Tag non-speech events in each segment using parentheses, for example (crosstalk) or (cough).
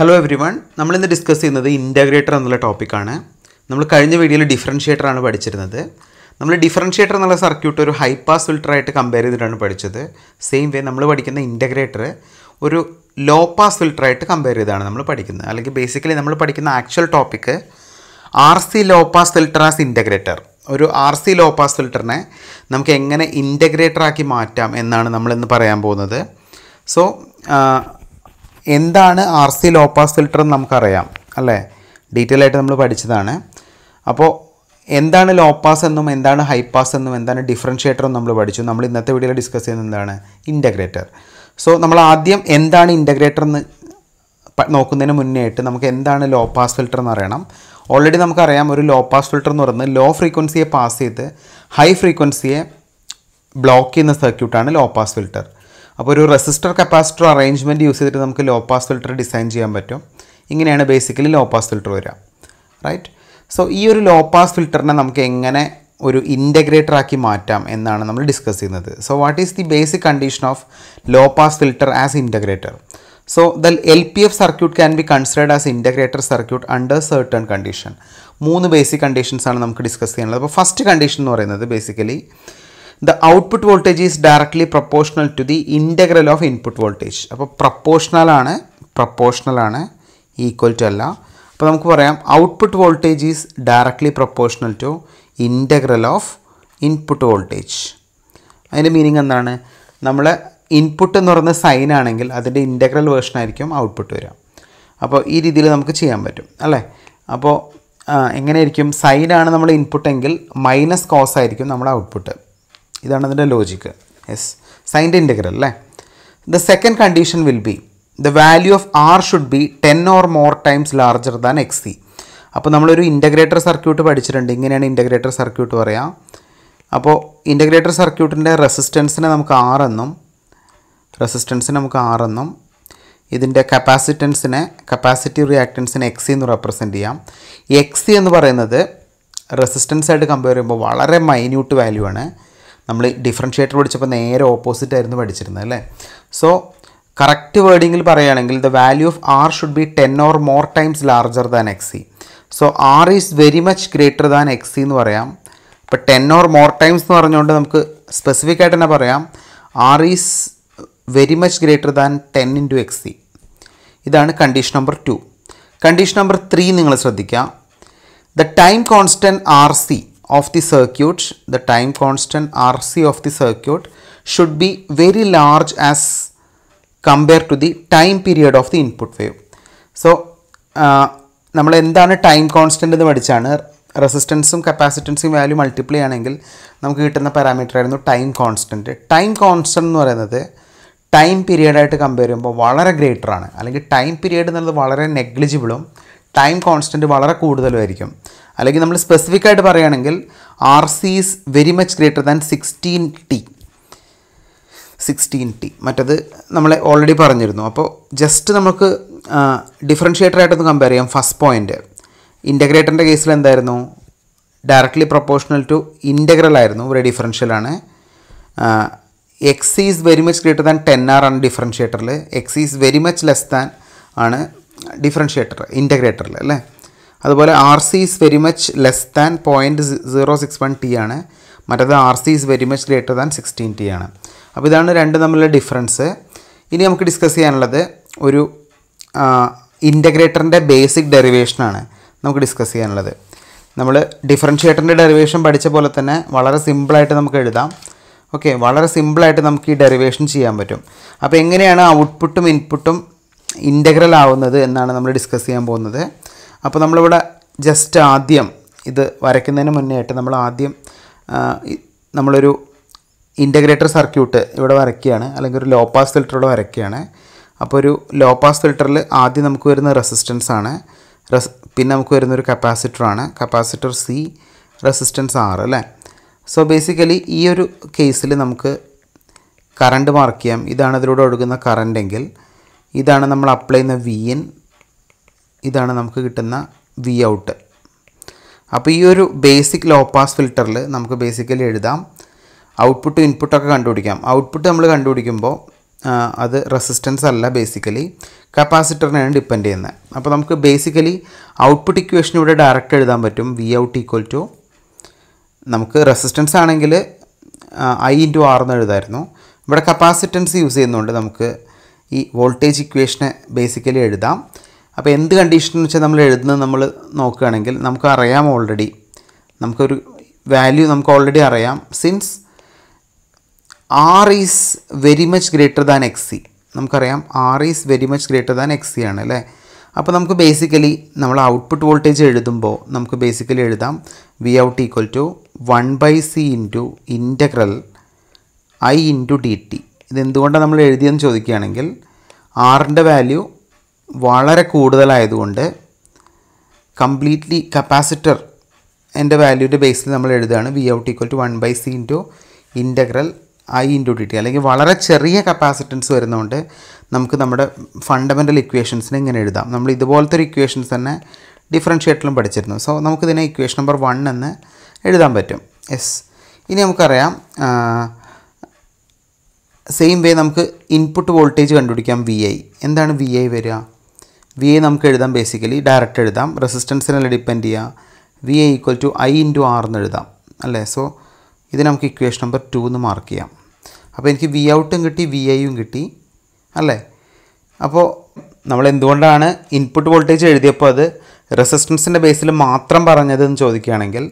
Hello everyone നമ്മളിന്ന് discuss ചെയ്യുന്നത് integrator എന്നുള്ള ടോപ്പിക്കാണ് നമ്മൾ കഴിഞ്ഞ വീഡിയോയിൽ ഡിഫറൻഷിയേറ്റർ ആണ് പഠിച്ചിരുന്നത് നമ്മൾ ഡിഫറൻഷിയേറ്റർ എന്നുള്ള സർക്യൂട്ട് ഒരു ഹൈ പാസ് ഫിൽട്ടറായിട്ട് കമ്പയർ ചെയ്തിട്ടാണ് പഠിച്ചത് സെയിം വേ നമ്മൾ പഠിക്കുന്ന ഇൻറ്റഗ്രേറ്റർ ഒരു ലോ പാസ് ഫിൽട്ടറായിട്ട് കമ്പയർ ചെയ്താണ് നമ്മൾ പഠിക്കുന്നത് അല്ലെങ്കിൽ ബേസിക്കലി നമ്മൾ പഠിക്കുന്ന actual topic R C low pass filter as integrator ഒരു ആർ സി ലോ പാസ് ഫിൽട്ടറിനെ നമുക്ക് എങ്ങനെ ഇൻറ്റഗ്രേറ്റർ ആക്കി മാറ്റാം എന്നാണ് നമ്മളിന്ന് പറയാൻ പോകുന്നത് സോ എന്താണ് ആർ സി ലോപാസ് ഫിൽട്ടർ എന്ന് നമുക്കറിയാം അല്ലേ ഡീറ്റെയിൽ ആയിട്ട് നമ്മൾ പഠിച്ചതാണ് അപ്പോൾ എന്താണ് ലോ പാസ് എന്നും എന്താണ് ഹൈ പാസ് എന്നും എന്താണ് ഡിഫറൻഷിയേറ്റർ എന്നും നമ്മൾ പഠിച്ചു നമ്മൾ ഇന്നത്തെ വീഡിയോയിൽ ഡിസ്കസ് ചെയ്യുന്നത് എന്താണ് ഇൻ്റഗ്രേറ്റർ സോ നമ്മൾ ആദ്യം എന്താണ് ഇൻ്റഗ്രേറ്റർ എന്ന് നോക്കുന്നതിന് മുന്നേ ആയിട്ട് നമുക്ക് എന്താണ് ലോ പാസ് ഫിൽറ്റർ എന്ന് അറിയണം ഓൾറെഡി നമുക്കറിയാം ഒരു ലോ പാസ് ഫിൽറ്റർ എന്ന് പറയുന്നത് ലോ ഫ്രീക്വൻസിയെ പാസ് ചെയ്ത് ഹൈ ഫ്രീക്വൻസിയെ ബ്ലോക്ക് ചെയ്യുന്ന സർക്യൂട്ടാണ് ലോ പാസ് ഫിൽറ്റർ അപ്പോൾ ഒരു റെസിസ്റ്റർ കപ്പാസിറ്റർ അറേഞ്ച്മെൻറ്റ് യൂസ് ചെയ്തിട്ട് നമുക്ക് ലോ പാസ് ഫിൽറ്റർ ഡിസൈൻ ചെയ്യാൻ പറ്റും ഇങ്ങനെയാണ് ബേസിക്കലി ലോ പാസ് ഫിൽറ്റർ വരിക റൈറ്റ് സോ ഈ ഒരു ലോ പാസ് ഫിൽറ്ററിനെ നമുക്ക് എങ്ങനെ ഒരു ഇൻ്റഗ്രേറ്റർ ആക്കി മാറ്റാം എന്നാണ് നമ്മൾ ഡിസ്കസ് ചെയ്യുന്നത് so what is the basic condition of low pass filter as integrator so the L P F circuit can be considered as integrator circuit under certain condition മൂന്ന് basic conditions ആണ് നമുക്ക് discuss ചെയ്യാനുള്ളത് അപ്പോൾ first condition എന്ന് പറയുന്നത് basically the output voltage is directly proportional to the integral of input voltage അപ്പോൾ പ്രപ്പോർഷണലാണ് പ്രപ്പോർഷണലാണ് ഈക്വൽ ടു അല്ല അപ്പോൾ നമുക്ക് പറയാം output voltage is directly proportional to integral of input voltage അതിൻ്റെ മീനിങ് എന്താണ് നമ്മൾ ഇൻപുട്ട് എന്ന് പറയുന്ന സൈൻ ആണെങ്കിൽ അതിൻ്റെ ഇൻ്റഗ്രൽ വേർഷൻ ആയിരിക്കും ഔട്ട്പുട്ട് വരിക അപ്പോൾ ഈ രീതിയിൽ നമുക്ക് ചെയ്യാൻ പറ്റും അല്ലേ അപ്പോൾ എങ്ങനെയായിരിക്കും സൈനാണ് നമ്മൾ ഇൻപുട്ടെങ്കിൽ മൈനസ് കോസ് ആയിരിക്കും നമ്മുടെ ഔട്ട്പുട്ട് ഇതാണ് അതിൻ്റെ ലോജിക്ക് യെസ് സൈൻ്റെ ഇൻ്റഗ്രൽ അല്ലേ the second condition will be the value of R should be ten or more times larger than X C അപ്പോൾ നമ്മളൊരു ഇൻ്റഗ്രേറ്റർ സർക്യൂട്ട് പഠിച്ചിട്ടുണ്ട് ഇങ്ങനെയാണ് ഇൻ്റഗ്രേറ്റർ സർക്യൂട്ട് പറയാം അപ്പോൾ ഇൻ്റഗ്രേറ്റർ സർക്യൂട്ടിൻ്റെ റെസിസ്റ്റൻസിനെ നമുക്ക് ആർ എന്നും റെസിസ്റ്റൻസിനെ നമുക്ക് ആർ എന്നും ഇതിൻ്റെ കപ്പാസിറ്റൻസിനെ കപ്പാസിറ്റീവ് റിയാക്ടൻസിനെ എക്സ് എന്ന് റെപ്രസെൻ്റ് ചെയ്യാം എക്സ് എന്ന് പറയുന്നത് റെസിസ്റ്റൻസായിട്ട് കമ്പയർ ചെയ്യുമ്പോൾ വളരെ മൈന്യൂട്ട് വാല്യൂ ആണ് നമ്മൾ ഡിഫറൻഷ്യേറ്റർ പഠിച്ചപ്പോൾ നേരെ ഓപ്പോസിറ്റ് ആയിരുന്നു പഠിച്ചിരുന്നത് അല്ലേ സോ കറക്റ്റ് വേർഡിങ്ങിൽ പറയുകയാണെങ്കിൽ the value of R should be ten or more times larger than X C so R is very much greater than X C എന്ന് പറയാം ഇപ്പോൾ ടെൻ ഓർ മോർ ടൈംസ് എന്ന് പറഞ്ഞുകൊണ്ട് നമുക്ക് സ്പെസിഫിക് ആയിട്ട് തന്നെ പറയാം R is very much greater than ten into X C ഇതാണ് condition number two condition number three നിങ്ങൾ ശ്രദ്ധിക്കുക the time constant R C of the circuit, the time constant RC of the circuit should be very large as compared to the time period of the input wave. So, uh, നമ്മൾ എന്താണ് time constant എന്ന് പഠിച്ചാണ് റെസിസ്റ്റൻസും കപ്പാസിറ്റൻസും value multiply ആണെങ്കിൽ നമുക്ക് കിട്ടുന്ന parameter ആയിരുന്നു ടൈം കോൺസ്റ്റൻറ്റ് ടൈം കോൺസ്റ്റൻ്റ് എന്ന് പറയുന്നത് ടൈം പീരിയഡായിട്ട് കമ്പയർ ചെയ്യുമ്പോൾ വളരെ ഗ്രേറ്റർ ആണ് അല്ലെങ്കിൽ ടൈം പീരിയഡ് എന്നുള്ളത് വളരെ നെഗ്ലിജിബിളും ടൈം കോൺസ്റ്റൻറ്റ് വളരെ കൂടുതലുമായിരിക്കും അല്ലെങ്കിൽ നമ്മൾ സ്പെസിഫിക് ആയിട്ട് പറയുകയാണെങ്കിൽ R C is very much greater than sixteen T sixteen T മറ്റത് നമ്മൾ ഓൾറെഡി പറഞ്ഞിരുന്നു അപ്പോൾ ജസ്റ്റ് നമുക്ക് ഡിഫറൻഷ്യേറ്ററായിട്ടൊന്ന് കമ്പയർ ചെയ്യാം ഫസ്റ്റ് പോയിൻ്റ് ഇൻ്റഗ്രേറ്ററിൻ്റെ കേസിൽ എന്തായിരുന്നു ഡയറക്ട്ലി പ്രൊപ്പോർഷണൽ ടു ഇൻ്റഗ്രൽ ആയിരുന്നു ഒരു ഡിഫറൻഷ്യലാണ് X is very much greater than ten R ആണ് ഡിഫറൻഷ്യേറ്ററിൽ X is very much less than ആണ് ഡിഫറൻഷ്യേറ്റർ ഇൻറ്റഗ്രേറ്ററിൽ അല്ലേ അതുപോലെ R C is very much less than point zero six one T ആണ് മറ്റത് R C is very much greater than sixteen T ആണ് അപ്പോൾ ഇതാണ് രണ്ട് തമ്മിലുള്ള ഡിഫറൻസ് ഇനി നമുക്ക് ഡിസ്കസ് ചെയ്യാനുള്ളത് ഒരു ഇൻറ്റഗ്രേറ്ററിൻ്റെ ബേസിക് ഡെറിവേഷനാണ് നമുക്ക് ഡിസ്കസ് ചെയ്യാനുള്ളത് നമ്മൾ ഡിഫറൻഷ്യേറ്ററിൻ്റെ ഡെറിവേഷൻ പഠിച്ച പോലെ തന്നെ വളരെ സിമ്പിളായിട്ട് നമുക്ക് എഴുതാം ഓക്കെ വളരെ സിമ്പിളായിട്ട് നമുക്ക് ഈ ഡെറിവേഷൻ ചെയ്യാൻ പറ്റും അപ്പോൾ എങ്ങനെയാണ് ഔട്ട്പുട്ടും ഇൻപുട്ടും ഇൻ്റഗ്രൽ ആവുന്നത് എന്നാണ് നമ്മൾ ഡിസ്കസ് ചെയ്യാൻ പോകുന്നത് അപ്പോൾ നമ്മളിവിടെ ജസ്റ്റ് ആദ്യം ഇത് വരയ്ക്കുന്നതിന് മുന്നേ ആയിട്ട് നമ്മൾ ആദ്യം നമ്മളൊരു ഇൻ്റഗ്രേറ്റർ സർക്യൂട്ട് ഇവിടെ വരയ്ക്കുകയാണ് അല്ലെങ്കിൽ ഒരു ലോ പാസ് ഫിൽറ്ററോടെ വരയ്ക്കുകയാണ് അപ്പോൾ ഒരു ലോ പാസ് ഫിൽറ്ററിൽ ആദ്യം നമുക്ക് വരുന്ന റെസിസ്റ്റൻസ് ആണ് റെസ് പിന്നെ നമുക്ക് വരുന്നൊരു കപ്പാസിറ്ററാണ് കപ്പാസിറ്റർ സി റെസിസ്റ്റൻസ് ആർ അല്ലേ സോ ബേസിക്കലി ഈ ഒരു കേസിൽ നമുക്ക് കറണ്ട് മാർക്ക് ചെയ്യാം ഇതാണ് ഇതിലൂടെ ഒഴുകുന്ന കറണ്ടെങ്കിൽ ഇതാണ് നമ്മൾ അപ്ലൈ ചെയ്യുന്ന വി ഇൻ ഇതാണ് നമുക്ക് കിട്ടുന്ന വി ഔട്ട് അപ്പോൾ ഈ ഒരു ബേസിക് ലോ പാസ് ഫിൽറ്ററിൽ നമുക്ക് ബേസിക്കലി എഴുതാം ഔട്ട്പുട്ട് ഇൻപുട്ടൊക്കെ കണ്ടുപിടിക്കാം ഔട്ട്പുട്ട് നമ്മൾ കണ്ടുപിടിക്കുമ്പോൾ അത് റെസിസ്റ്റൻസ് അല്ല ബേസിക്കലി കപ്പാസിറ്ററിനെയാണ് ഡിപ്പെൻഡ് ചെയ്യുന്നത് അപ്പോൾ നമുക്ക് ബേസിക്കലി ഔട്ട്പുട്ട് ഇക്വേഷൻ ഇവിടെ ഡയറക്റ്റ് എഴുതാൻ പറ്റും വി ഔട്ട് ഈക്വൽ ടു നമുക്ക് റെസിസ്റ്റൻസ് ആണെങ്കിൽ ഐ ഇൻറ്റു ആർ എന്ന് എഴുതായിരുന്നു ഇവിടെ കപ്പാസിറ്റൻസ് യൂസ് ചെയ്യുന്നതുകൊണ്ട് നമുക്ക് ഈ വോൾട്ടേജ് ഇക്വേഷനെ ബേസിക്കലി എഴുതാം അപ്പോൾ എന്ത് കണ്ടീഷൻ വെച്ചാൽ നമ്മൾ എഴുതുന്നത് നമ്മൾ നോക്കുകയാണെങ്കിൽ നമുക്ക് അറിയാം ഓൾറെഡി നമുക്കൊരു വാല്യൂ നമുക്ക് ഓൾറെഡി അറിയാം since R is very much greater than X C നമുക്കറിയാം R is very much greater than X C ആണ് അല്ലേ അപ്പോൾ നമുക്ക് ബേസിക്കലി നമ്മൾ ഔട്ട്പുട്ട് വോൾട്ടേജ് എഴുതുമ്പോൾ നമുക്ക് ബേസിക്കലി എഴുതാം V out equal to one by C into integral I into D T ഇതെന്തുകൊണ്ടാണ് നമ്മൾ എഴുതിയെന്ന് ചോദിക്കുകയാണെങ്കിൽ ആറിൻ്റെ വാല്യൂ വളരെ കൂടുതലായതുകൊണ്ട് കംപ്ലീറ്റ്ലി കപ്പാസിറ്റർ എൻ്റെ വാല്യൂൻ്റെ ബേസിൽ നമ്മൾ എഴുതുകയാണ് V out equal to one by C into integral I into D T അല്ലെങ്കിൽ വളരെ ചെറിയ കപ്പാസിറ്റൻസ് വരുന്നതുകൊണ്ട് നമുക്ക് നമ്മുടെ ഫണ്ടമെൻ്റൽ ഇക്വേഷൻസിനെ ഇങ്ങനെ എഴുതാം നമ്മൾ ഇതുപോലത്തെ ഒരു ഇക്വേഷൻസ് തന്നെ ഡിഫറൻഷ്യേറ്ററിലും പഠിച്ചിരുന്നു സോ നമുക്കിതിനെ ഇക്വേഷൻ നമ്പർ വൺ എന്ന് എഴുതാൻ പറ്റും എസ് ഇനി നമുക്കറിയാം സെയിം വേ നമുക്ക് ഇൻപുട്ട് വോൾട്ടേജ് കണ്ടുപിടിക്കാം വി ഐ എന്താണ് വി ഐ വരിക വി ഐ നമുക്ക് എഴുതാം ബേസിക്കലി ഡയറക്റ്റ് എഴുതാം റെസിസ്റ്റൻസിനല്ല ഡിപ്പെൻഡ് ചെയ്യുക V I equal to I into R എന്ന് എഴുതാം അല്ലേ സോ ഇത് നമുക്ക് ഇക്വേഷൻ നമ്പർ ടു എന്ന് മാർക്ക് ചെയ്യാം അപ്പോൾ എനിക്ക് വി ഔട്ടും കിട്ടി വി ഐയും കിട്ടി അല്ലേ അപ്പോൾ നമ്മൾ എന്തുകൊണ്ടാണ് ഇൻപുട്ട് വോൾട്ടേജ് എഴുതിയപ്പോൾ അത് റെസിസ്റ്റൻസിൻ്റെ ബേസിൽ മാത്രം പറഞ്ഞതെന്ന് ചോദിക്കുകയാണെങ്കിൽ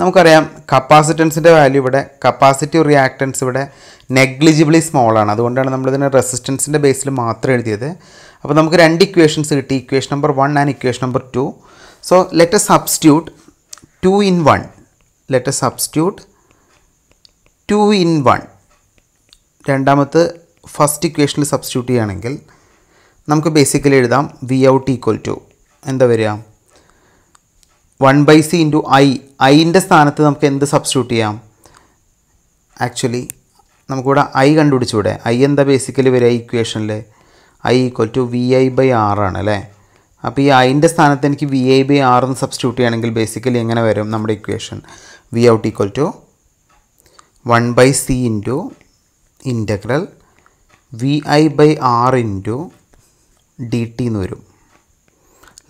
നമുക്കറിയാം കപ്പാസിറ്റൻസിൻ്റെ വാല്യൂ ഇവിടെ കപ്പാസിറ്റീവ് റിയാക്റ്റൻസ് ഇവിടെ നെഗ്ലിജിബിളി സ്മോൾ ആണ് അതുകൊണ്ടാണ് നമ്മളിതിനെ റെസിസ്റ്റൻസിൻ്റെ ബേസിൽ മാത്രം എഴുതിയത് അപ്പോൾ നമുക്ക് രണ്ട് ഇക്വേഷൻസ് കിട്ടി equation number one and equation number two so let a substitute two in one let a substitute two in one രണ്ടാമത്തെ ഫസ്റ്റ് ഇക്വേഷനിൽ സബ്സ്റ്റ്യൂട്ട് ചെയ്യുകയാണെങ്കിൽ നമുക്ക് ബേസിക്കലി എഴുതാം വി ഔട്ട് ഈക്വൽ ടു എന്താ വരിക one by C into I ഐൻ്റെ സ്ഥാനത്ത് നമുക്ക് എന്ത് സബ്സ്റ്റ്യൂട്ട് ചെയ്യാം ആക്ച്വലി നമുക്കിവിടെ ഐ കണ്ടുപിടിച്ചൂടെ ഐ എന്താ ബേസിക്കലി വരിക ഇക്വേഷനിൽ I equal to V I by R ആണ് അല്ലേ അപ്പോൾ ഈ ഐൻ്റെ സ്ഥാനത്ത് എനിക്ക് വി ഐ ബൈ ആർ എന്ന് സബ്സ്റ്റിറ്റ്യൂട്ട് ചെയ്യണമെങ്കിൽ ബേസിക്കലി എങ്ങനെ വരും നമ്മുടെ equation V out equal to one by C into integral V I by R into D T എന്ന് വരും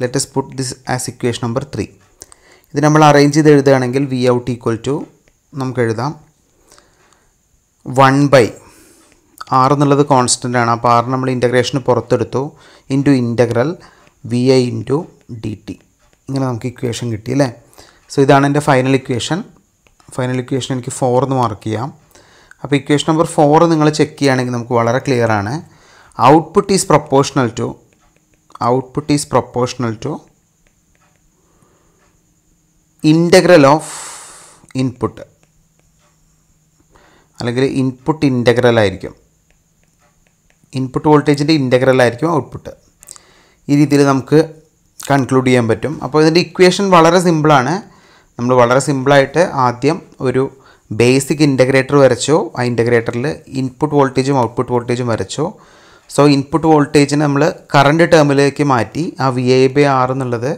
let's puttu this as equation number three ഇത് നമ്മൾ അറേഞ്ച് ചെയ്ത് എഴുതുകയാണെങ്കിൽ വി ഔട്ട് ഈക്വൽ ടു നമുക്ക് എഴുതാം വൺ ബൈ ആർ എന്നുള്ളത് constant ആണ് അപ്പോൾ ആർ നമ്മൾ ഇൻ്റഗ്രേഷന് പുറത്തെടുത്തു into integral V I into D T ഇങ്ങനെ നമുക്ക് ഇക്വേഷൻ കിട്ടി അല്ലേ സോ ഇതാണ് എൻ്റെ ഫൈനൽ ഇക്വേഷൻ ഫൈനൽ ഇക്വേഷൻ എനിക്ക് ഫോർ എന്ന് മാർക്ക് ചെയ്യാം അപ്പോൾ ഇക്വേഷൻ നമ്പർ ഫോർ നിങ്ങൾ ചെക്ക് ചെയ്യുകയാണെങ്കിൽ നമുക്ക് വളരെ ക്ലിയർ ആണ് output is proportional to output is proportional to integral of input അല്ലെങ്കിൽ ഇൻപുട്ട് ഇൻ്റഗ്രൽ ആയിരിക്കും ഇൻപുട്ട് വോൾട്ടേജിൻ്റെ ഇൻ്റഗ്രൽ ആയിരിക്കും ഔട്ട്പുട്ട് ഈ രീതിയിൽ നമുക്ക് കൺക്ലൂഡ് ചെയ്യാൻ പറ്റും അപ്പോൾ ഇതിൻ്റെ ഇക്വേഷൻ വളരെ സിമ്പിളാണ് നമ്മൾ വളരെ സിമ്പിളായിട്ട് ആദ്യം ഒരു ബേസിക് ഇൻ്റഗ്രേറ്റർ വരച്ചോ ആ ഇൻ്റഗ്രേറ്ററിൽ ഇൻപുട്ട് വോൾട്ടേജും ഔട്ട്പുട്ട് വോൾട്ടേജും വരച്ചോ സോ ഇൻപുട്ട് വോൾട്ടേജിനെ നമ്മൾ കറണ്ട് ടേമിലേക്ക് മാറ്റി ആ വി ഐ ബൈ ആർ എന്നുള്ളത്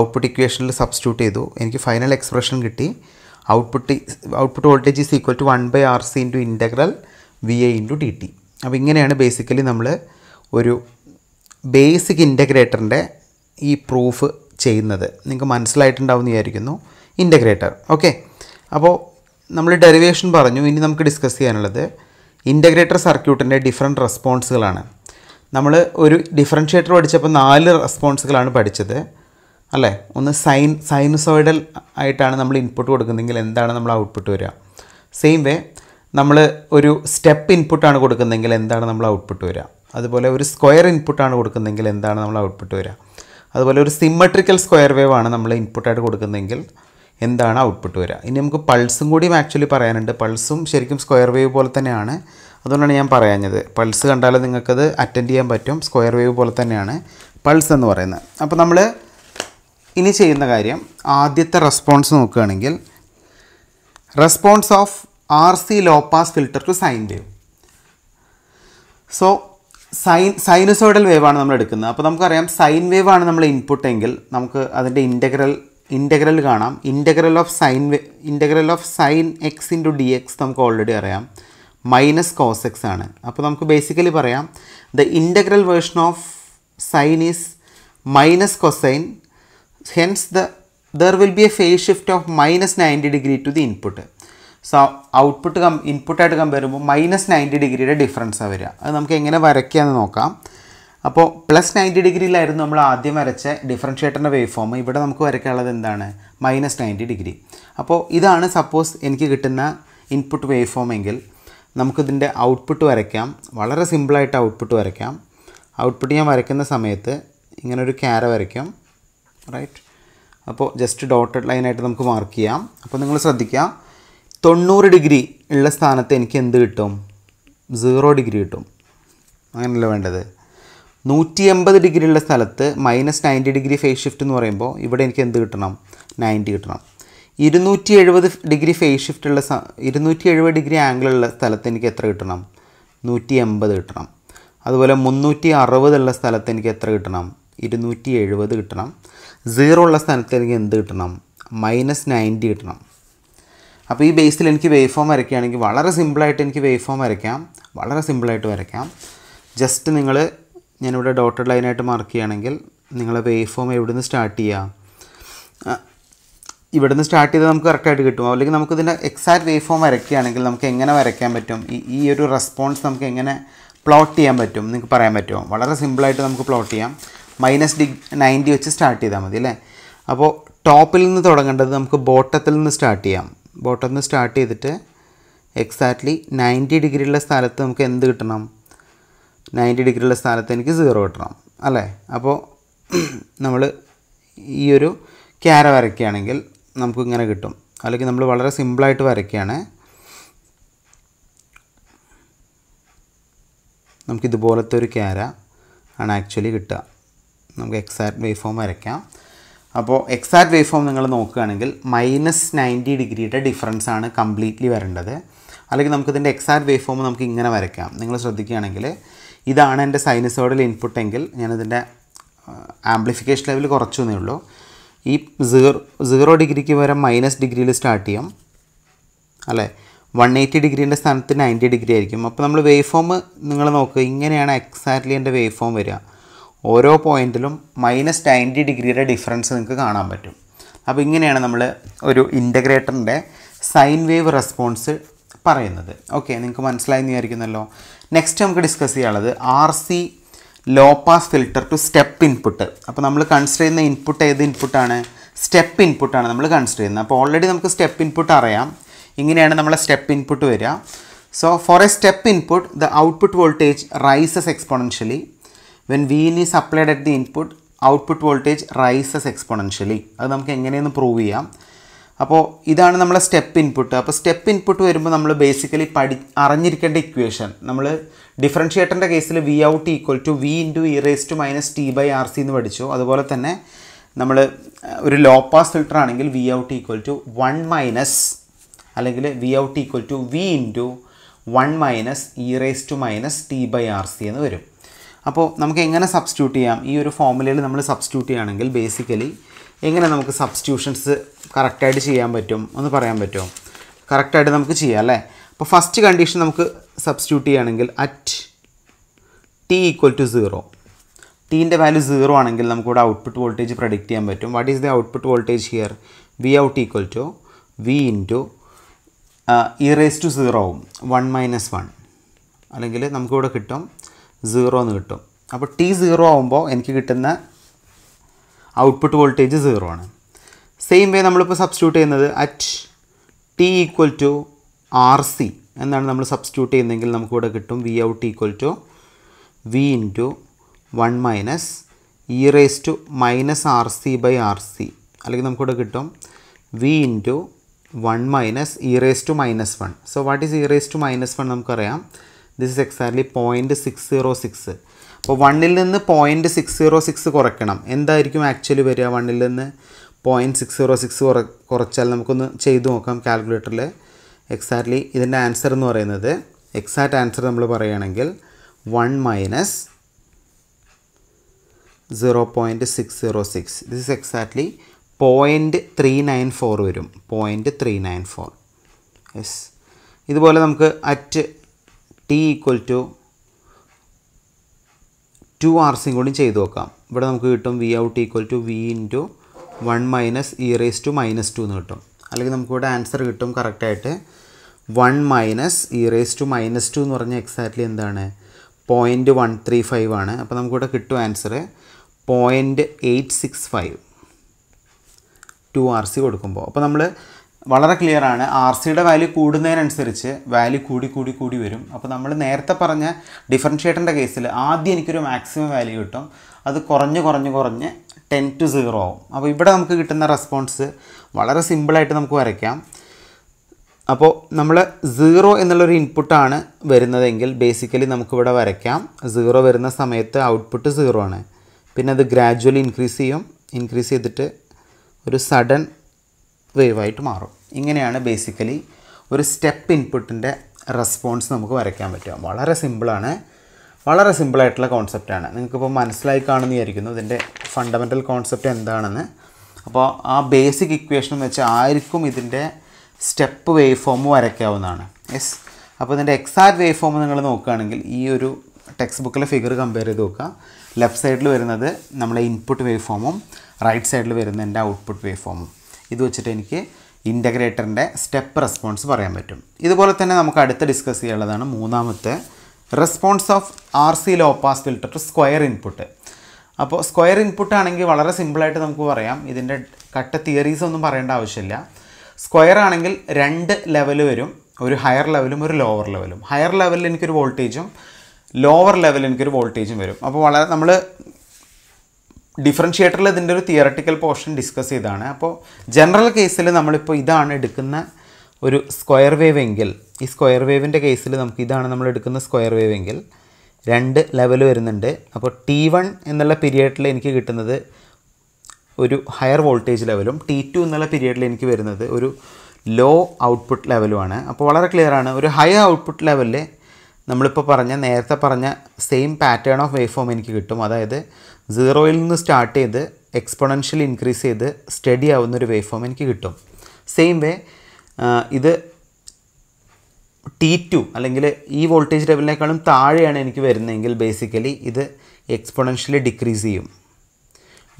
ഔട്ട്പുട്ട് ഇക്വേഷനിൽ സബ്സ്റ്റിറ്റ്യൂട്ട് ചെയ്തു എനിക്ക് ഫൈനൽ എക്സ്പ്രഷൻ കിട്ടി output output voltage is equal to one by R C into integral V A into D T അപ്പോൾ ഇങ്ങനെയാണ് ബേസിക്കലി നമ്മൾ ഒരു ബേസിക് ഇൻറ്റഗ്രേറ്ററിൻ്റെ ഈ പ്രൂഫ് ചെയ്യുന്നത് നിങ്ങൾക്ക് മനസ്സിലായിട്ടുണ്ടാവും എന്ന് വിചാരിക്കുന്നു ഇൻറ്റഗ്രേറ്റർ ഓക്കെ അപ്പോൾ നമ്മൾ ഡെറിവേഷൻ പറഞ്ഞു ഇനി നമുക്ക് ഡിസ്കസ് ചെയ്യാനുള്ളത് ഇൻറ്റഗ്രേറ്റർ സർക്യൂട്ടിൻ്റെ ഡിഫറെൻറ്റ് റെസ്പോൺസുകളാണ് നമ്മൾ ഒരു ഡിഫറൻഷ്യേറ്റർ പഠിച്ചപ്പോൾ നാല് റെസ്പോൺസുകളാണ് പഠിച്ചത് അല്ലേ ഒന്ന് സൈൻ സൈനസോയിഡൽ ആയിട്ടാണ് നമ്മൾ ഇൻപുട്ട് കൊടുക്കുന്നതെങ്കിൽ എന്താണ് നമ്മൾ ഔട്ട്പുട്ട് വരിക സെയിം വേ നമ്മൾ ഒരു സ്റ്റെപ്പ് ഇൻപുട്ടാണ് കൊടുക്കുന്നതെങ്കിൽ എന്താണ് നമ്മൾ ഔട്ട്പുട്ട് വരിക അതുപോലെ ഒരു സ്ക്വയർ ഇൻപുട്ടാണ് കൊടുക്കുന്നതെങ്കിൽ എന്താണ് നമ്മൾ ഔട്ട്പുട്ട് വരിക അതുപോലെ ഒരു സിമ്മട്രിക്കൽ സ്ക്വയർ വേവ് ആണ് നമ്മൾ ഇൻപുട്ടായിട്ട് കൊടുക്കുന്നതെങ്കിൽ എന്താണ് ഔട്ട്പുട്ട് വരിക ഇനി നമുക്ക് പൾസും കൂടിയും ആക്ച്വലി പറയാനുണ്ട് പൾസും ശരിക്കും സ്ക്വയർ വേവ് പോലെ തന്നെയാണ് അതുകൊണ്ടാണ് ഞാൻ പറയാഞ്ഞത് പൾസ് കണ്ടാലും നിങ്ങൾക്കത് അറ്റൻഡ് ചെയ്യാൻ പറ്റും സ്ക്വയർ വേവ് പോലെ തന്നെയാണ് പൾസ് എന്ന് പറയുന്നത് അപ്പോൾ നമ്മൾ ഇനി ചെയ്യുന്ന കാര്യം ആദ്യത്തെ റെസ്പോൺസ് നോക്കുകയാണെങ്കിൽ response of R C low pass filter to sine wave so sine sinusoidal വേവാണ് നമ്മൾ എടുക്കുന്നത് അപ്പോൾ നമുക്കറിയാം സൈൻ വേവ് ആണ് നമ്മൾ ഇൻപുട്ട് എങ്കിൽ നമുക്ക് അതിൻ്റെ ഇൻ്റഗ്രൽ ഇൻ്റഗ്രൽ കാണാം integral of sine wave integral of sine X into D X നമുക്ക് ഓൾറെഡി അറിയാം മൈനസ് കോസ് എക്സ് ആണ് അപ്പോൾ നമുക്ക് ബേസിക്കലി പറയാം the integral version of sine is minus cosine Hence, the there will be a phase shift of minus 90 degree to the input. So output cum ഇൻപുട്ടായിട്ട് compare ചെയ്യുമ്പോൾ minus ninety ഡിഗ്രിയുടെ ഡിഫറൻസാണ് വരിക അത് നമുക്ക് എങ്ങനെ വരയ്ക്കാമെന്ന് നോക്കാം അപ്പോൾ പ്ലസ് നയൻറ്റി ഡിഗ്രിയിലായിരുന്നു നമ്മൾ ആദ്യം വരച്ച ഡിഫറൻഷ്യേറ്ററിൻ്റെ വേവ് ഫോം ഇവിടെ നമുക്ക് വരയ്ക്കാനുള്ളത് എന്താണ് മൈനസ് നയൻറ്റി ഡിഗ്രി അപ്പോൾ ഇതാണ് സപ്പോസ് എനിക്ക് കിട്ടുന്ന ഇൻപുട്ട് വേവ് ഫോം എങ്കിൽ നമുക്കിതിൻ്റെ ഔട്ട്പുട്ട് വരയ്ക്കാം വളരെ സിമ്പിളായിട്ട് ഔട്ട്പുട്ട് വരയ്ക്കാം ഔട്ട്പുട്ട് ഞാൻ വരയ്ക്കുന്ന സമയത്ത് ഇങ്ങനൊരു ക്യാര വരയ്ക്കും റൈറ്റ് അപ്പോൾ ജസ്റ്റ് ഡോട്ടഡ് ലൈനായിട്ട് നമുക്ക് മാർക്ക് ചെയ്യാം അപ്പോൾ നിങ്ങൾ ശ്രദ്ധിക്കുക തൊണ്ണൂറ് ഡിഗ്രി ഉള്ള സ്ഥാനത്ത് എനിക്ക് എന്ത് കിട്ടും സീറോ ഡിഗ്രി കിട്ടും അങ്ങനെയല്ല വേണ്ടത് നൂറ്റി എൺപത് ഡിഗ്രി ഉള്ള സ്ഥലത്ത് minus ninety degree phase shift എന്ന് പറയുമ്പോൾ ഇവിടെ എനിക്ക് എന്ത് കിട്ടണം നയൻറ്റി കിട്ടണം ഇരുന്നൂറ്റി എഴുപത് ഡിഗ്രി ഫേസ് ഷിഫ്റ്റ് ഉള്ള ഇരുന്നൂറ്റി എഴുപത് ഡിഗ്രി ഉള്ള സ്ഥലത്ത് എനിക്ക് എത്ര കിട്ടണം നൂറ്റി എൺപത് കിട്ടണം അതുപോലെ മുന്നൂറ്റി ഉള്ള സ്ഥലത്ത് എനിക്ക് എത്ര കിട്ടണം ഇരുന്നൂറ്റി എഴുപത് കിട്ടണം സീറോ ഉള്ള സ്ഥാനത്ത് എനിക്ക് എന്ത് കിട്ടണം മൈനസ് നയൻറ്റി കിട്ടണം അപ്പോൾ ഈ ബേസിൽ എനിക്ക് വേവ് ഫോം വരയ്ക്കുകയാണെങ്കിൽ വളരെ സിമ്പിളായിട്ട് എനിക്ക് വേവ് ഫോം വരയ്ക്കാം വളരെ സിമ്പിളായിട്ട് വരയ്ക്കാം ജസ്റ്റ് നിങ്ങൾ ഞാനിവിടെ ഡോട്ടഡ് ലൈനായിട്ട് മാർക്ക് ചെയ്യുകയാണെങ്കിൽ നിങ്ങൾ വേവ് ഫോം എവിടെ നിന്ന് സ്റ്റാർട്ട് ചെയ്യുക ഇവിടെ നിന്ന് സ്റ്റാർട്ട് ചെയ്താൽ നമുക്ക് കറക്റ്റായിട്ട് കിട്ടും അല്ലെങ്കിൽ നമുക്കിതിൻ്റെ എക്സാക്ട് വേവ് ഫോം വരയ്ക്കുകയാണെങ്കിൽ നമുക്ക് എങ്ങനെ വരയ്ക്കാൻ പറ്റും ഈ ഈ ഒരു റെസ്പോൺസ് നമുക്ക് എങ്ങനെ പ്ലോട്ട് ചെയ്യാൻ പറ്റും നിങ്ങൾക്ക് പറയാൻ പറ്റുമോ വളരെ സിമ്പിളായിട്ട് നമുക്ക് പ്ലോട്ട് ചെയ്യാം മൈനസ് ഡിഗ് നയൻറ്റി വെച്ച് സ്റ്റാർട്ട് ചെയ്താൽ മതി അല്ലേ അപ്പോൾ ടോപ്പിൽ നിന്ന് തുടങ്ങേണ്ടത് നമുക്ക് ബോട്ടത്തിൽ നിന്ന് സ്റ്റാർട്ട് ചെയ്യാം ബോട്ടത്തിൽ നിന്ന് സ്റ്റാർട്ട് ചെയ്തിട്ട് എക്സാക്ട്ലി നയൻറ്റി ഡിഗ്രിയുള്ള സ്ഥലത്ത് നമുക്ക് എന്ത് കിട്ടണം നയൻറ്റി ഡിഗ്രിയുള്ള സ്ഥലത്ത് എനിക്ക് സീറോ കിട്ടണം അല്ലേ അപ്പോൾ (clears throat) നമ്മൾ ഈ ഒരു ക്യാര വരയ്ക്കുകയാണെങ്കിൽ നമുക്കിങ്ങനെ കിട്ടും അല്ലെങ്കിൽ നമ്മൾ വളരെ സിമ്പിളായിട്ട് വരയ്ക്കുകയാണ് നമുക്കിതുപോലത്തെ ഒരു ക്യാര ആണ് ആക്ച്വലി കിട്ടുക നമുക്ക് എക്സാക്ട് വേവ് ഫോം വരയ്ക്കാം അപ്പോൾ എക്സാക്ട് വേവ് ഫോം നിങ്ങൾ നോക്കുകയാണെങ്കിൽ മൈനസ് നയൻറ്റി ഡിഗ്രിയുടെ ഡിഫറൻസ് ആണ് കംപ്ലീറ്റ്ലി വരേണ്ടത് അല്ലെങ്കിൽ നമുക്കിതിൻ്റെ എക്സാക്ട് വേവ് ഫോം നമുക്ക് ഇങ്ങനെ വരയ്ക്കാം നിങ്ങൾ ശ്രദ്ധിക്കുകയാണെങ്കിൽ ഇതാണ് എൻ്റെ ഇൻപുട്ട് എങ്കിൽ ഞാനിതിൻ്റെ ആംപ്ലിഫിക്കേഷൻ ലെവൽ കുറച്ചൊന്നേ ഉള്ളൂ ഈ സീറോ സീറോ ഡിഗ്രിക്ക് വരെ മൈനസ് ഡിഗ്രിയിൽ സ്റ്റാർട്ട് ചെയ്യാം അല്ലേ വൺ എയ്റ്റി ഡിഗ്രീൻ്റെ സ്ഥാനത്ത് നയൻറ്റി ഡിഗ്രി ആയിരിക്കും അപ്പോൾ നമ്മൾ വേവ് ഫോം നിങ്ങൾ നോക്കുക ഇങ്ങനെയാണ് എക്സാക്ട്ലി എൻ്റെ വേവ് ഫോം വരിക ഓരോ പോയിൻറ്റിലും മൈനസ് നയൻറ്റി ഡിഗ്രിയുടെ ഡിഫറൻസ് നിങ്ങൾക്ക് കാണാൻ പറ്റും അപ്പോൾ ഇങ്ങനെയാണ് നമ്മൾ ഒരു ഇൻ്റഗ്രേറ്ററിൻ്റെ സൈൻ വേവ് റെസ്പോൺസ് പറയുന്നത് ഓക്കെ നിങ്ങൾക്ക് മനസ്സിലായി വിചാരിക്കുന്നല്ലോ നെക്സ്റ്റ് നമുക്ക് ഡിസ്കസ് ചെയ്യാനുള്ളത് R C low pass filter to step input അപ്പോൾ നമ്മൾ കൺസിഡർ ചെയ്യുന്ന ഇൻപുട്ട് ഏത് ഇൻപുട്ടാണ് സ്റ്റെപ്പ് ഇൻപുട്ടാണ് നമ്മൾ കൺസിഡർ ചെയ്യുന്നത് അപ്പോൾ ഓൾറെഡി നമുക്ക് സ്റ്റെപ്പ് ഇൻപുട്ട് അറിയാം ഇങ്ങനെയാണ് നമ്മളെ സ്റ്റെപ്പ് ഇൻപുട്ട് വരിക so for a step input the output voltage rises exponentially when V in is applied at the input output voltage rises exponentially അത് നമുക്ക് എങ്ങനെയൊന്ന് പ്രൂവ് ചെയ്യാം അപ്പോൾ ഇതാണ് നമ്മളെ സ്റ്റെപ്പ് ഇൻപുട്ട് അപ്പോൾ സ്റ്റെപ്പ് ഇൻപുട്ട് വരുമ്പോൾ നമ്മൾ ബേസിക്കലി പഠി അറിഞ്ഞിരിക്കേണ്ട ഇക്വേഷൻ നമ്മൾ ഡിഫറൻഷിയേറ്ററിൻ്റെ കേസിൽ V out equal to V into E raise to minus T by R C എന്ന് പഠിച്ചു അതുപോലെ തന്നെ നമ്മൾ ഒരു ലോ പാസ് ഫിൽട്ടർ ആണെങ്കിൽ V out equal to one minus അല്ലെങ്കിൽ V out equal to V into one minus E raise to minus T by R C എന്ന് വരും അപ്പോൾ നമുക്ക് എങ്ങനെ സബ്സ്റ്റിറ്റ്യൂട്ട് ചെയ്യാം ഈ ഒരു ഫോമുലയിൽ നമ്മൾ സബ്സ്റ്റിറ്റ്യൂട്ട് ചെയ്യുകയാണെങ്കിൽ ബേസിക്കലി എങ്ങനെ നമുക്ക് സബ്സ്റ്റിറ്റ്യൂഷൻസ് കറക്റ്റായിട്ട് ചെയ്യാൻ പറ്റും ഒന്ന് പറയാൻ പറ്റുമോ കറക്റ്റായിട്ട് നമുക്ക് ചെയ്യാം അല്ലേ അപ്പോൾ ഫസ്റ്റ് കണ്ടീഷൻ നമുക്ക് സബ്സ്റ്റിറ്റ്യൂട്ട് ചെയ്യുകയാണെങ്കിൽ at T equal to zero ടീൻ്റെ വാല്യൂ സീറോ ആണെങ്കിൽ നമുക്കിവിടെ ഔട്ട്പുട്ട് വോൾട്ടേജ് പ്രഡിക്റ്റ് ചെയ്യാൻ പറ്റും what is the output voltage here V out equal to V into E raise to zero ആവും വൺ മൈനസ് വൺ അല്ലെങ്കിൽ നമുക്കിവിടെ കിട്ടും സീറോ എന്ന് കിട്ടും അപ്പോൾ ടി സീറോ ആകുമ്പോൾ എനിക്ക് കിട്ടുന്ന ഔട്ട്പുട്ട് വോൾട്ടേജ് സീറോ ആണ് സെയിം വേ നമ്മളിപ്പോൾ സബ്സ്റ്റിറ്റ്യൂട്ട് ചെയ്യുന്നത് at T equal to R C എന്നാണ് നമ്മൾ സബ്സ്റ്റിറ്റ്യൂട്ട് ചെയ്യുന്നതെങ്കിൽ നമുക്കിവിടെ കിട്ടും V out equal to V into one minus E raise to minus R C by R C അല്ലെങ്കിൽ നമുക്കിവിടെ കിട്ടും V into one minus E raise to minus one so what is E raise to minus one നമുക്കറിയാം this is exactly point six zero six അപ്പോൾ വണ്ണിൽ നിന്ന് point six zero six കുറയ്ക്കണം എന്തായിരിക്കും actually വരിക വണ്ണിൽ നിന്ന് പോയിൻറ്റ് സിക്സ് സീറോ സിക്സ് കുറ കുറച്ചാൽ നമുക്കൊന്ന് ചെയ്തു നോക്കാം കാൽക്കുലേറ്ററിൽ എക്സാക്ട്ലി ഇതിൻ്റെ ആൻസർ എന്ന് പറയുന്നത് എക്സാക്ട് ആൻസർ നമ്മൾ പറയുകയാണെങ്കിൽ one minus zero point six zero six this is exactly point three nine four വരും point three nine four yes ഇതുപോലെ നമുക്ക് at T equal to two ആർസിയും കൂടി ചെയ്തു നോക്കാം ഇവിടെ നമുക്ക് കിട്ടും V out equal to V into one minus E raise to minus two എന്ന് കിട്ടും അല്ലെങ്കിൽ നമുക്കിവിടെ ആൻസർ കിട്ടും കറക്റ്റായിട്ട് one minus E raise to minus two എന്ന് പറഞ്ഞാൽ എക്സാക്ട്ലി എന്താണ് പോയിൻറ്റ് വൺ ത്രീ ഫൈവ് ആണ് അപ്പോൾ നമുക്കിവിടെ കിട്ടും answer point eight six five two R C കൊടുക്കുമ്പോൾ അപ്പോൾ നമ്മൾ വളരെ ക്ലിയർ ആണ് ആർ സിയുടെ വാല്യൂ കൂടുന്നതിനനുസരിച്ച് വാല്യൂ കൂടി കൂടി കൂടി വരും അപ്പോൾ നമ്മൾ നേരത്തെ പറഞ്ഞ ഡിഫറൻഷ്യേറ്ററിൻ്റെ കേസിൽ ആദ്യം എനിക്കൊരു മാക്സിമം വാല്യൂ കിട്ടും അത് കുറഞ്ഞ് കുറഞ്ഞ് കുറഞ്ഞ് ടെൻ ടു സീറോ ആവും അപ്പോൾ ഇവിടെ നമുക്ക് കിട്ടുന്ന റെസ്പോൺസ് വളരെ സിമ്പിളായിട്ട് നമുക്ക് വരയ്ക്കാം അപ്പോൾ നമ്മൾ സീറോ എന്നുള്ളൊരു ഇൻപുട്ടാണ് വരുന്നതെങ്കിൽ ബേസിക്കലി നമുക്കിവിടെ വരയ്ക്കാം സീറോ വരുന്ന സമയത്ത് ഔട്ട്പുട്ട് സീറോ ആണ് പിന്നെ അത് ഗ്രാജ്വലി ഇൻക്രീസ് ചെയ്യും ഇൻക്രീസ് ചെയ്തിട്ട് ഒരു സഡൻ വേവായിട്ട് മാറും ഇങ്ങനെയാണ് ബേസിക്കലി ഒരു സ്റ്റെപ്പ് ഇൻപുട്ടിൻ്റെ റെസ്പോൺസ് നമുക്ക് വരയ്ക്കാൻ പറ്റും വളരെ സിമ്പിളാണ് വളരെ സിമ്പിളായിട്ടുള്ള കോൺസെപ്റ്റാണ് നിങ്ങൾക്കിപ്പോൾ മനസ്സിലായി കാണുന്ന വിചാരിക്കുന്നു ഇതിൻ്റെ ഫണ്ടമെൻ്റൽ കോൺസെപ്റ്റ് എന്താണെന്ന് അപ്പോൾ ആ ബേസിക് ഇക്വേഷൻ എന്ന് വെച്ചാൽ ആർക്കും ഇതിൻ്റെ സ്റ്റെപ്പ് വേവ് ഫോം വരയ്ക്കാവുന്നതാണ് യെസ് അപ്പോൾ ഇതിൻ്റെ എക്സാക്ട് വേവ് ഫോം നിങ്ങൾ നോക്കുകയാണെങ്കിൽ ഈ ഒരു ടെക്സ്റ്റ് ബുക്കിലെ ഫിഗർ കമ്പയർ ചെയ്ത് നോക്കുക ലെഫ്റ്റ് സൈഡിൽ വരുന്നത് നമ്മുടെ ഇൻപുട്ട് വേവ് ഫോമും റൈറ്റ് സൈഡിൽ വരുന്നതിൻ്റെ ഔട്ട്പുട്ട് വേവ് ഫോമും ഇത് വെച്ചിട്ട് എനിക്ക് ഇൻ്റഗ്രേറ്ററിൻ്റെ സ്റ്റെപ്പ് റെസ്പോൺസ് പറയാൻ പറ്റും ഇതുപോലെ തന്നെ നമുക്ക് അടുത്ത ഡിസ്കസ് ചെയ്യാനുള്ളതാണ് മൂന്നാമത്തെ response of R C low pass filter to square input അപ്പോൾ സ്ക്വയർ ഇൻപുട്ട് ആണെങ്കിൽ വളരെ സിമ്പിളായിട്ട് നമുക്ക് പറയാം ഇതിൻ്റെ കട്ട തിയറീസ് ഒന്നും പറയേണ്ട ആവശ്യമില്ല സ്ക്വയർ ആണെങ്കിൽ രണ്ട് ലെവൽ വരും ഒരു ഹയർ ലെവലും ഒരു ലോവർ ലെവലും ഹയർ ലെവലിൽ എനിക്കൊരു വോൾട്ടേജും ലോവർ ലെവലിൽ എനിക്കൊരു വോൾട്ടേജും വരും അപ്പോൾ വളരെ നമ്മൾ ഡിഫറൻഷ്യേറ്ററിൽ ഇതിൻ്റെ ഒരു തിയറട്ടിക്കൽ പോർഷൻ ഡിസ്കസ് ചെയ്താണ് അപ്പോൾ ജനറൽ കേസിൽ നമ്മളിപ്പോൾ ഇതാണ് എടുക്കുന്ന ഒരു സ്ക്വയർ വേവ് എങ്കിൽ ഈ സ്ക്വയർ വേവിൻ്റെ കേസിൽ നമുക്ക് ഇതാണ് നമ്മൾ എടുക്കുന്ന സ്ക്വയർ വേവ് എങ്കിൽ രണ്ട് ലെവൽ വരുന്നുണ്ട് അപ്പോൾ ടി വൺ എന്നുള്ള പീരിയഡിൽ എനിക്ക് കിട്ടുന്നത് ഒരു ഹയർ വോൾട്ടേജ് ലെവലും ടി ടു എന്നുള്ള പീരിയഡിൽ എനിക്ക് വരുന്നത് ഒരു ലോ ഔട്ട്പുട്ട് ലെവലുമാണ് അപ്പോൾ വളരെ ക്ലിയർ ആണ് ഒരു ഹൈ ഔട്ട്പുട്ട് ലെവലിൽ നമ്മളിപ്പോൾ പറഞ്ഞ നേരത്തെ പറഞ്ഞ same pattern of wave form എനിക്ക് കിട്ടും അതായത് സീറോയിൽ നിന്ന് സ്റ്റാർട്ട് ചെയ്ത് എക്സ്പൊണൻഷ്യൽ ഇൻക്രീസ് ചെയ്ത് സ്റ്റഡി ഒരു വേവ് ഫോം എനിക്ക് കിട്ടും സെയിം വേ ഇത് ടി ടു അല്ലെങ്കിൽ ഈ വോൾട്ടേജ് ലെവലിനേക്കാളും താഴെയാണ് എനിക്ക് വരുന്നതെങ്കിൽ ബേസിക്കലി ഇത് എക്സ്പൊണൻഷ്യലി ഡിക്രീസ് ചെയ്യും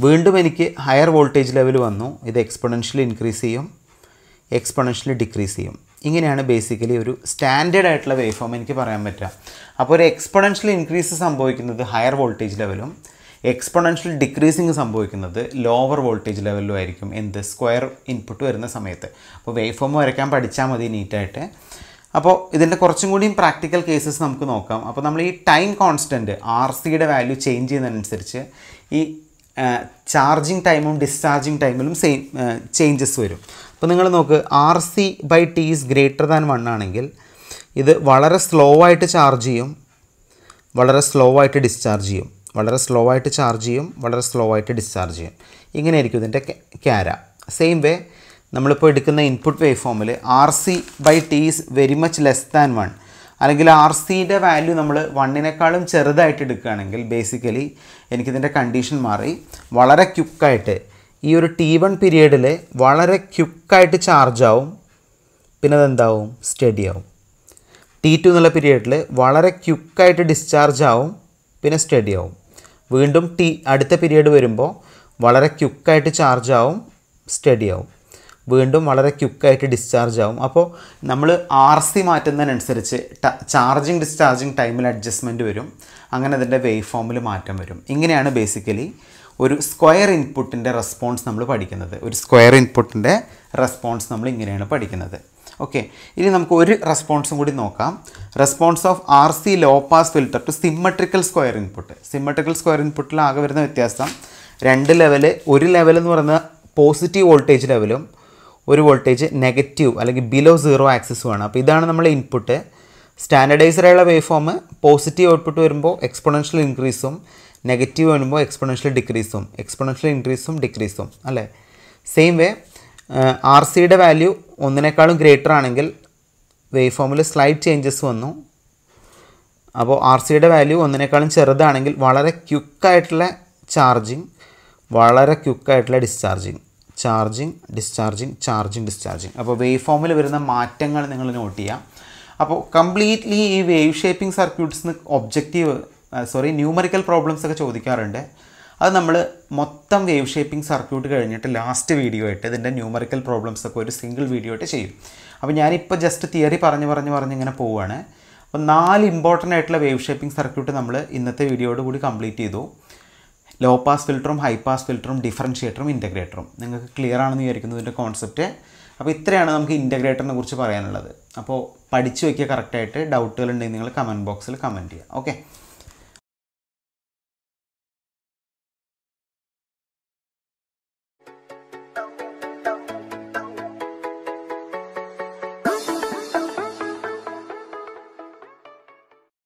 വീണ്ടും എനിക്ക് ഹയർ വോൾട്ടേജ് ലെവൽ വന്നു ഇത് എക്സ്പൊണൻഷ്യലി ഇൻക്രീസ് ചെയ്യും എക്സ്പൊണൻഷ്യലി ഡിക്രീസ് ചെയ്യും ഇങ്ങനെയാണ് ബേസിക്കലി ഒരു സ്റ്റാൻഡേർഡ് ആയിട്ടുള്ള വേവ് ഫോം എനിക്ക് പറയാൻ പറ്റുക അപ്പോൾ ഒരു എക്സ്പൊണൻഷ്യൽ ഇൻക്രീസ് സംഭവിക്കുന്നത് ഹയർ വോൾട്ടേജ് ലെവലും എക്സ്പൊണൻഷ്യൽ ഡിക്രീസിങ് സംഭവിക്കുന്നത് ലോവർ വോൾട്ടേജ് ലെവലിലും ആയിരിക്കും എന്ത് സ്ക്വയർ ഇൻപുട്ട് വരുന്ന സമയത്ത് അപ്പോൾ വേവ് ഫോം വരയ്ക്കാൻ പഠിച്ചാൽ മതി നീറ്റായിട്ട് അപ്പോൾ ഇതിൻ്റെ കുറച്ചും കൂടിയും പ്രാക്ടിക്കൽ കേസസ് നമുക്ക് നോക്കാം അപ്പോൾ നമ്മൾ ഈ ടൈം കോൺസ്റ്റൻറ്റ് ആർ സിയുടെ വാല്യൂ ചേഞ്ച് ചെയ്യുന്നതിനനുസരിച്ച് ഈ ചാർജിങ് ടൈമും ഡിസ്ചാർജിങ് ടൈമിലും സെയിം ചേഞ്ചസ് വരും അപ്പോൾ നിങ്ങൾ നോക്ക് R C by T is greater than one ആണെങ്കിൽ ഇത് വളരെ സ്ലോ ആയിട്ട് ചാർജ് ചെയ്യും വളരെ സ്ലോ ആയിട്ട് ഡിസ്ചാർജ് ചെയ്യും വളരെ സ്ലോ ആയിട്ട് ചാർജ് ചെയ്യും വളരെ സ്ലോ ആയിട്ട് ഡിസ്ചാർജ് ചെയ്യും ഇങ്ങനെയായിരിക്കും ഇതിൻ്റെ ക്യാര സെയിം വേ നമ്മളിപ്പോൾ എടുക്കുന്ന ഇൻപുട്ട് വേവ് ഫോമിൽ R C by T is very much less than one അല്ലെങ്കിൽ ആർ സിയുടെ വാല്യൂ നമ്മൾ വണ്ണിനേക്കാളും ചെറുതായിട്ട് എടുക്കുകയാണെങ്കിൽ ബേസിക്കലി എനിക്കിതിൻ്റെ കണ്ടീഷൻ മാറി വളരെ ക്യുക്കായിട്ട് ഈ ഒരു ടി വൺ പീരിയഡിൽ വളരെ ക്യുക്കായിട്ട് ചാർജ് ആവും പിന്നെ അതെന്താവും സ്റ്റഡി ആവും ടി ടു എന്നുള്ള പീരിയഡിൽ വളരെ ക്യുക്കായിട്ട് ഡിസ്ചാർജ് ആവും പിന്നെ സ്റ്റഡി ആവും വീണ്ടും ടി അടുത്ത പീരിയഡ് വരുമ്പോൾ വളരെ ക്യുക്കായിട്ട് ചാർജ് ആവും സ്റ്റഡി ആവും വീണ്ടും വളരെ ക്യുക്കായിട്ട് ഡിസ്ചാർജ് ആവും അപ്പോൾ നമ്മൾ ആർ സി മാറ്റുന്നതിനനുസരിച്ച് ചാർജിങ് ഡിസ്ചാർജിങ് ടൈമിൽ അഡ്ജസ്റ്റ്മെൻറ്റ് വരും അങ്ങനെ അതിൻ്റെ വേവ് ഫോമിൽ മാറ്റം വരും ഇങ്ങനെയാണ് ബേസിക്കലി ഒരു സ്ക്വയർ ഇൻപുട്ടിൻ്റെ റെസ്പോൺസ് നമ്മൾ പഠിക്കുന്നത് ഒരു സ്ക്വയർ ഇൻപുട്ടിൻ്റെ റെസ്പോൺസ് നമ്മൾ ഇങ്ങനെയാണ് പഠിക്കുന്നത് ഓക്കെ ഇനി നമുക്ക് ഒരു റെസ്പോൺസും കൂടി നോക്കാം response of R C low pass filter to symmetrical square input symmetrical square ഇൻപുട്ടിൽ ആകെ വരുന്ന വ്യത്യാസം രണ്ട് ലെവൽ ഒരു ലെവൽ എന്ന് പറയുന്ന പോസിറ്റീവ് വോൾട്ടേജ് ലെവലും ഒരു വോൾട്ടേജ് നെഗറ്റീവ് അല്ലെങ്കിൽ ബിലോ സീറോ വേണം അപ്പോൾ ഇതാണ് നമ്മൾ ഇൻപുട്ട് സ്റ്റാൻഡർഡൈസറായുള്ള വേവ് ഫോം പോസിറ്റീവ് ഔട്ട്പുട്ട് വരുമ്പോൾ എക്സ്പൊണൻഷ്യൽ ഇൻക്രീസും നെഗറ്റീവ് വരുമ്പോൾ എക്സ്പൊണൻഷ്യൽ ഡിക്രീസും എക്സ്പൊണൻഷ്യൽ ഇൻക്രീസും ഡിക്രീസും അല്ലേ സെയിം വേ ആർ സിയുടെ വാല്യൂ ഒന്നിനേക്കാളും ഗ്രേറ്റർ ആണെങ്കിൽ വേവ് ഫോമിൽ സ്ലൈറ്റ് ചേഞ്ചസ് വന്നു അപ്പോൾ ആർ സിയുടെ വാല്യൂ ഒന്നിനേക്കാളും ചെറുതാണെങ്കിൽ വളരെ ക്യുക്കായിട്ടുള്ള ചാർജിങ് വളരെ ക്യുക്കായിട്ടുള്ള discharging charging discharging charging discharging അപ്പോൾ വേവ് ഫോമിൽ വരുന്ന മാറ്റങ്ങൾ നിങ്ങൾ നോട്ട് ചെയ്യാം അപ്പോൾ കംപ്ലീറ്റ്ലി ഈ വേവ് ഷേപ്പിംഗ് സർക്യൂട്ട്സിന് ഒബ്ജക്റ്റീവ് സോറി ന്യൂമറിക്കൽ പ്രോബ്ലംസ് ഒക്കെ ചോദിക്കാറുണ്ട് അത് നമ്മൾ മൊത്തം വേവ് ഷേപ്പിംഗ് സർക്യൂട്ട് കഴിഞ്ഞിട്ട് ലാസ്റ്റ് വീഡിയോ ആയിട്ട് ഇതിൻ്റെ ന്യൂമറിക്കൽ പ്രോബ്ലംസ് ഒക്കെ ഒരു സിംഗിൾ വീഡിയോ ആയിട്ട് ചെയ്യും അപ്പോൾ ഞാനിപ്പോൾ ജസ്റ്റ് തിയറി പറഞ്ഞ് പറഞ്ഞ് പറഞ്ഞ് ഇങ്ങനെ പോവുകയാണ് അപ്പോൾ നാല് ഇമ്പോർട്ടൻ്റ് ആയിട്ടുള്ള വേവ് ഷേപ്പിംഗ് സർക്യൂട്ട് നമ്മൾ ഇന്നത്തെ വീഡിയോയോട് കൂടി കംപ്ലീറ്റ് ചെയ്തു ലോ പാസ് ഫിൽറ്ററും ഹൈ പാസ് ഫിൽറ്ററും ഡിഫറൻഷിയേറ്ററും ഇൻ്റഗ്രേറ്ററും നിങ്ങൾക്ക് ക്ലിയർ ആണെന്ന് വിചാരിക്കുന്നു ഇതിൻ്റെ കോൺസെപ്റ്റ് അപ്പോൾ ഇത്രയാണ് നമുക്ക് ഇൻറ്റഗ്രേറ്ററിനെ കുറിച്ച് പറയാനുള്ളത് അപ്പോൾ പഠിച്ചു വയ്ക്കുക കറക്റ്റായിട്ട് ഡൗട്ടുകൾ ഉണ്ടെങ്കിൽ നിങ്ങൾ കമൻറ്റ് ബോക്സിൽ കമൻറ്റ് ചെയ്യുക ഓക്കെ